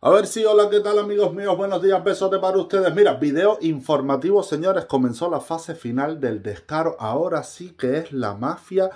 A ver si, hola, ¿qué tal amigos míos? Buenos días, besote para ustedes. Mira, video informativo, señores, comenzó la fase final del descaro. Ahora sí que es la mafia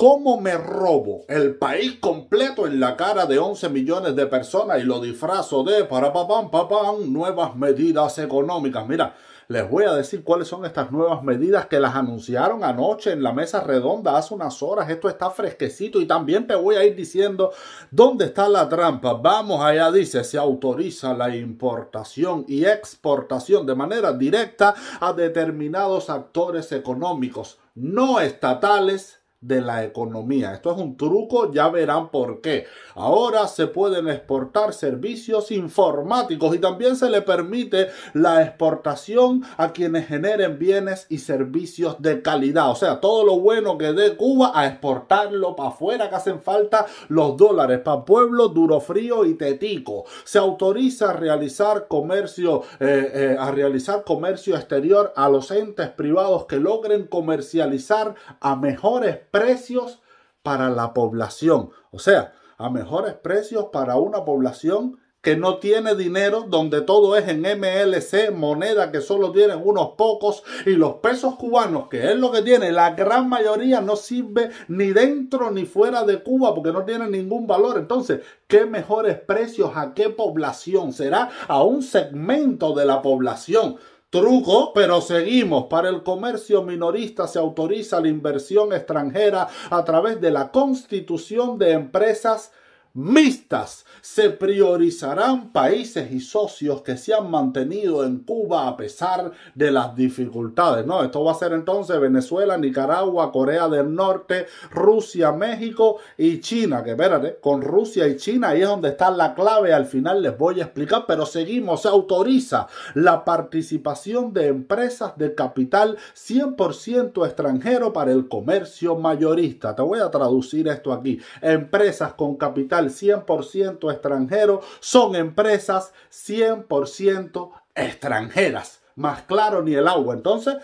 ¿Cómo me robo el país completo en la cara de 11 millones de personas y lo disfrazo de para papá papá nuevas medidas económicas? Mira, les voy a decir cuáles son estas nuevas medidas que las anunciaron anoche en la mesa redonda hace unas horas. Esto está fresquecito y también te voy a ir diciendo dónde está la trampa. Vamos allá, dice, se autoriza la importación y exportación de manera directa a determinados actores económicos no estatales de la economía. Esto es un truco, ya verán por qué. Ahora se pueden exportar servicios informáticos y también se le permite la exportación a quienes generen bienes y servicios de calidad. O sea, todo lo bueno que dé Cuba a exportarlo para afuera, que hacen falta los dólares para pueblo duro frío y tetico. Se autoriza a realizar comercio, eh, eh, a realizar comercio exterior a los entes privados que logren comercializar a mejores precios para la población. O sea, a mejores precios para una población que no tiene dinero, donde todo es en MLC, moneda que solo tienen unos pocos, y los pesos cubanos, que es lo que tiene, la gran mayoría no sirve ni dentro ni fuera de Cuba porque no tiene ningún valor. Entonces, ¿qué mejores precios a qué población? Será a un segmento de la población. Truco, pero seguimos. Para el comercio minorista se autoriza la inversión extranjera a través de la constitución de empresas Mistas Se priorizarán países y socios que se han mantenido en Cuba a pesar de las dificultades. No, esto va a ser entonces Venezuela, Nicaragua, Corea del Norte, Rusia, México y China. Que espérate, con Rusia y China ahí es donde está la clave. Al final les voy a explicar, pero seguimos. Se autoriza la participación de empresas de capital 100% extranjero para el comercio mayorista. Te voy a traducir esto aquí. Empresas con capital 100% extranjero son empresas 100% extranjeras. Más claro ni el agua. Entonces,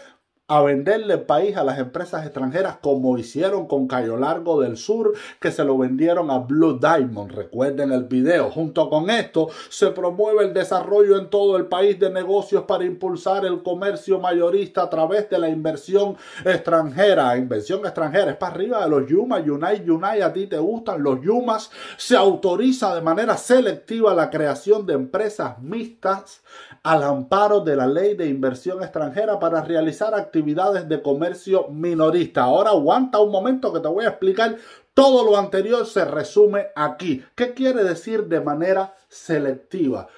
a venderle el país a las empresas extranjeras como hicieron con Cayo Largo del Sur, que se lo vendieron a Blue Diamond. Recuerden el video. Junto con esto, se promueve el desarrollo en todo el país de negocios para impulsar el comercio mayorista a través de la inversión extranjera. Inversión extranjera es para arriba de los Yumas, Unite y a ti te gustan los Yumas. Se autoriza de manera selectiva la creación de empresas mixtas al amparo de la ley de inversión extranjera para realizar actividades actividades de comercio minorista. Ahora aguanta un momento que te voy a explicar todo lo anterior se resume aquí. ¿Qué quiere decir de manera selectiva?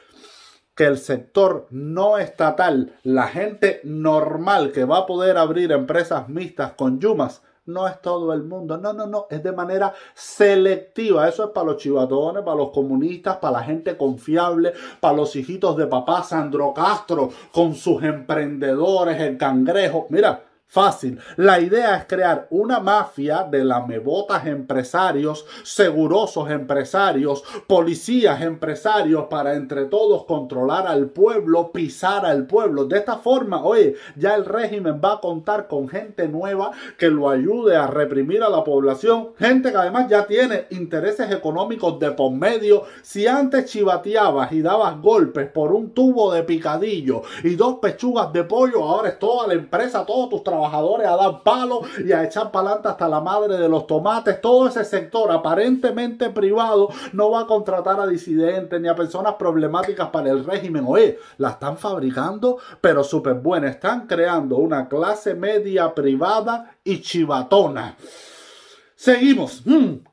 Que el sector no estatal, la gente normal que va a poder abrir empresas mixtas con Yumas, no es todo el mundo, no, no, no, es de manera selectiva. Eso es para los chivatones, para los comunistas, para la gente confiable, para los hijitos de papá Sandro Castro, con sus emprendedores, el cangrejo. Mira, Fácil. La idea es crear una mafia de lamebotas empresarios, segurosos empresarios, policías empresarios para entre todos controlar al pueblo, pisar al pueblo. De esta forma, oye, ya el régimen va a contar con gente nueva que lo ayude a reprimir a la población. Gente que además ya tiene intereses económicos de por medio. Si antes chivateabas y dabas golpes por un tubo de picadillo y dos pechugas de pollo, ahora es toda la empresa, todos tus trabajadores trabajadores a dar palos y a echar palanta hasta la madre de los tomates. Todo ese sector aparentemente privado no va a contratar a disidentes ni a personas problemáticas para el régimen. Oye, la están fabricando, pero súper buena. Están creando una clase media privada y chivatona. Seguimos. Mm.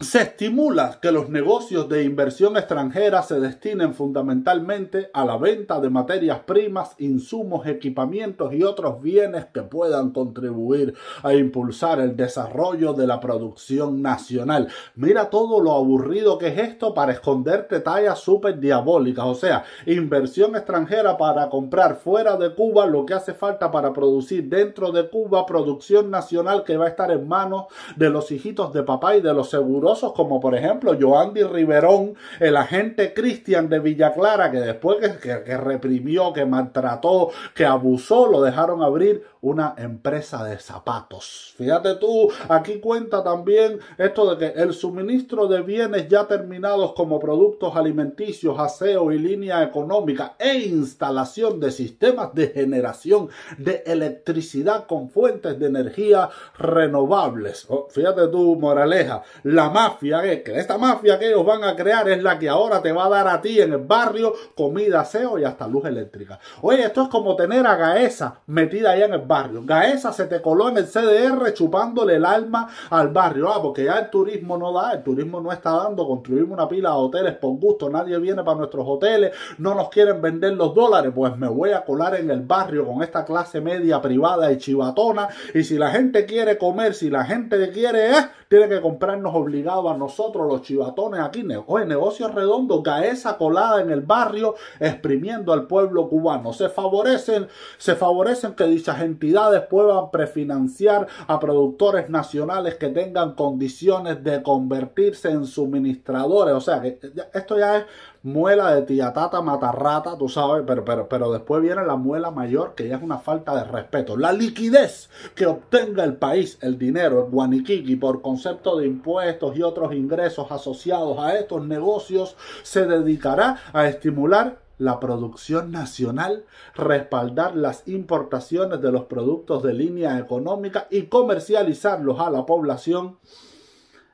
Se estimula que los negocios de inversión extranjera se destinen fundamentalmente a la venta de materias primas, insumos, equipamientos y otros bienes que puedan contribuir a impulsar el desarrollo de la producción nacional. Mira todo lo aburrido que es esto para esconderte tallas súper diabólicas. O sea, inversión extranjera para comprar fuera de Cuba lo que hace falta para producir dentro de Cuba producción nacional que va a estar en manos de los hijitos de papá y de los seguros como por ejemplo Joandy Riverón, el agente Cristian de Villa Clara, que después que, reprimió, que maltrató, que abusó, lo dejaron abrir una empresa de zapatos. Fíjate tú, aquí cuenta también esto de que el suministro de bienes ya terminados como productos alimenticios, aseo y línea económica e instalación de sistemas de generación de electricidad con fuentes de energía renovables. Oh, fíjate tú, moraleja, la más mafia, que esta mafia que ellos van a crear es la que ahora te va a dar a ti en el barrio comida, aseo y hasta luz eléctrica. Oye, esto es como tener a Gaesa metida ahí en el barrio. Gaesa se te coló en el CDR chupándole el alma al barrio. Ah, porque ya el turismo no da, el turismo no está dando. Construimos una pila de hoteles por gusto, nadie viene para nuestros hoteles, no nos quieren vender los dólares. Pues me voy a colar en el barrio con esta clase media privada y chivatona. Y si la gente quiere comer, si la gente quiere, eh, tiene que comprarnos obligados a nosotros los chivatones aquí. Oye, negocios redondos, esa colada en el barrio, exprimiendo al pueblo cubano. Se favorecen, se favorecen que dichas entidades puedan prefinanciar a productores nacionales que tengan condiciones de convertirse en suministradores. O sea, que eh, esto ya es muela de tía tata, matarrata, tú sabes, pero, pero, pero después viene la muela mayor, que ya es una falta de respeto. La liquidez que obtenga el país, el dinero, el guaniquiqui, por concepto de impuestos y otros ingresos asociados a estos negocios, se dedicará a estimular la producción nacional, respaldar las importaciones de los productos de línea económica y comercializarlos a la población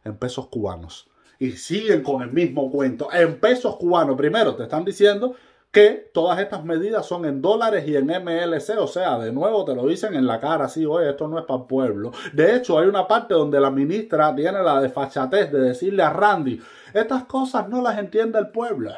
en pesos cubanos y siguen con el mismo cuento. En pesos cubanos, primero te están diciendo que todas estas medidas son en dólares y en MLC, o sea, de nuevo te lo dicen en la cara, así, oye, esto no es para el pueblo. De hecho, hay una parte donde la ministra tiene la desfachatez de decirle a Randy, estas cosas no las entiende el pueblo.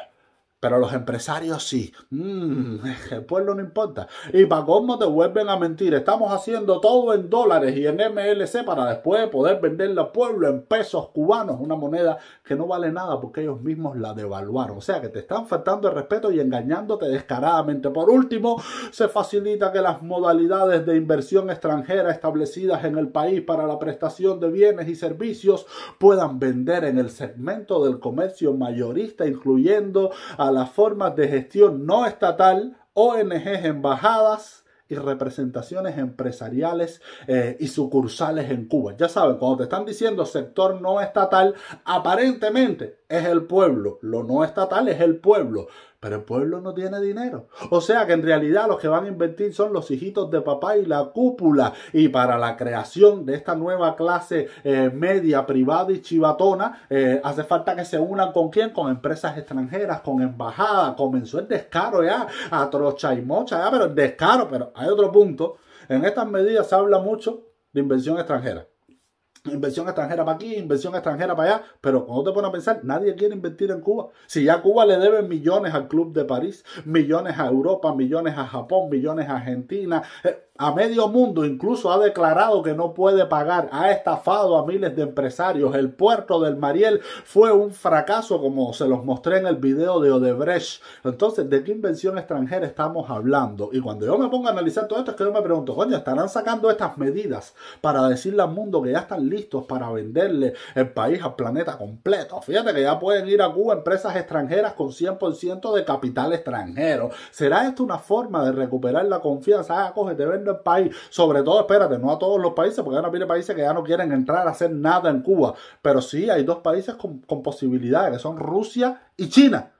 Pero los empresarios sí. Mm, el pueblo no importa. Y para cómo te vuelven a mentir. Estamos haciendo todo en dólares y en MLC para después poder venderle al pueblo en pesos cubanos. Una moneda que no vale nada porque ellos mismos la devaluaron. O sea que te están faltando el respeto y engañándote descaradamente. Por último, se facilita que las modalidades de inversión extranjera establecidas en el país para la prestación de bienes y servicios puedan vender en el segmento del comercio mayorista, incluyendo a las formas de gestión no estatal, ONGs, embajadas y representaciones empresariales eh, y sucursales en Cuba. Ya saben, cuando te están diciendo sector no estatal, aparentemente es el pueblo, lo no estatal es el pueblo, pero el pueblo no tiene dinero. O sea que en realidad los que van a invertir son los hijitos de papá y la cúpula. Y para la creación de esta nueva clase eh, media, privada y chivatona, eh, hace falta que se unan con quién? Con empresas extranjeras, con embajadas. Comenzó el descaro ya, a trocha y mocha ya, pero el descaro, pero hay otro punto. En estas medidas se habla mucho de inversión extranjera. Inversión extranjera para aquí, inversión extranjera para allá, pero cuando te pones a pensar, nadie quiere invertir en Cuba. Si ya Cuba le debe millones al Club de París, millones a Europa, millones a Japón, millones a Argentina, eh, a medio mundo, incluso ha declarado que no puede pagar, ha estafado a miles de empresarios. El puerto del Mariel fue un fracaso, como se los mostré en el video de Odebrecht. Entonces, ¿de qué invención extranjera estamos hablando? Y cuando yo me pongo a analizar todo esto, es que yo me pregunto, coño, ¿estarán sacando estas medidas para decirle al mundo que ya están listos para venderle el país al planeta completo? Fíjate que ya pueden ir a Cuba empresas extranjeras con 100% de capital extranjero. ¿Será esto una forma de recuperar la confianza? Ah, cógete país. Sobre todo, espérate, no a todos los países, porque no viene países que ya no quieren entrar a hacer nada en Cuba. Pero sí hay dos países con, con posibilidades, que son Rusia y China.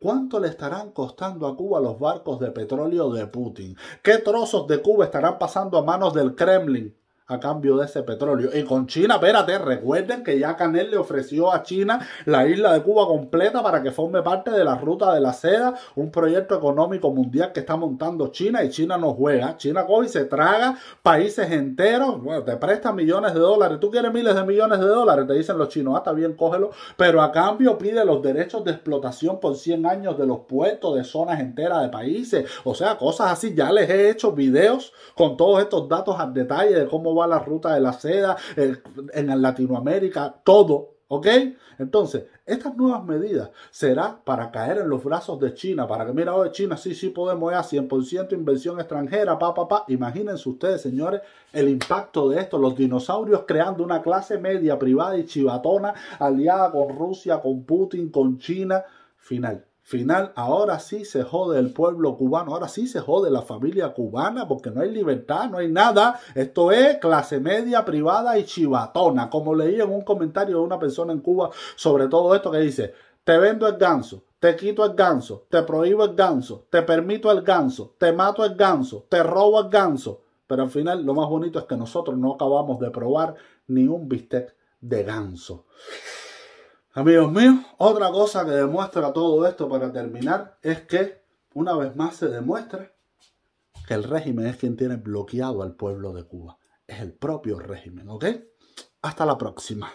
¿Cuánto le estarán costando a Cuba los barcos de petróleo de Putin? ¿Qué trozos de Cuba estarán pasando a manos del Kremlin? a cambio de ese petróleo. Y con China, espérate, recuerden que ya Canel le ofreció a China la isla de Cuba completa para que forme parte de la ruta de la seda, un proyecto económico mundial que está montando China y China no juega. China coge y se traga países enteros, bueno, te prestan millones de dólares, tú quieres miles de millones de dólares, te dicen los chinos, ah, está bien, cógelo, pero a cambio pide los derechos de explotación por 100 años de los puertos, de zonas enteras de países, o sea, cosas así. Ya les he hecho videos con todos estos datos al detalle de cómo a la ruta de la seda eh, en, Latinoamérica, todo. ¿Ok? Entonces, estas nuevas medidas serán para caer en los brazos de China, para que mira, hoy China sí, sí podemos a 100% inversión extranjera, pa, pa, pa. Imagínense ustedes, señores, el impacto de esto, los dinosaurios creando una clase media privada y chivatona aliada con Rusia, con Putin, con China, final final, ahora sí se jode el pueblo cubano, ahora sí se jode la familia cubana, porque no hay libertad, no hay nada. Esto es clase media, privada y chivatona. Como leí en un comentario de una persona en Cuba sobre todo esto que dice, te vendo el ganso, te quito el ganso, te prohíbo el ganso, te permito el ganso, te mato el ganso, te robo el ganso. Pero al final lo más bonito es que nosotros no acabamos de probar ni un bistec de ganso. Amigos míos, otra cosa que demuestra todo esto para terminar es que una vez más se demuestra que el régimen es quien tiene bloqueado al pueblo de Cuba. Es el propio régimen, ¿ok? Hasta la próxima.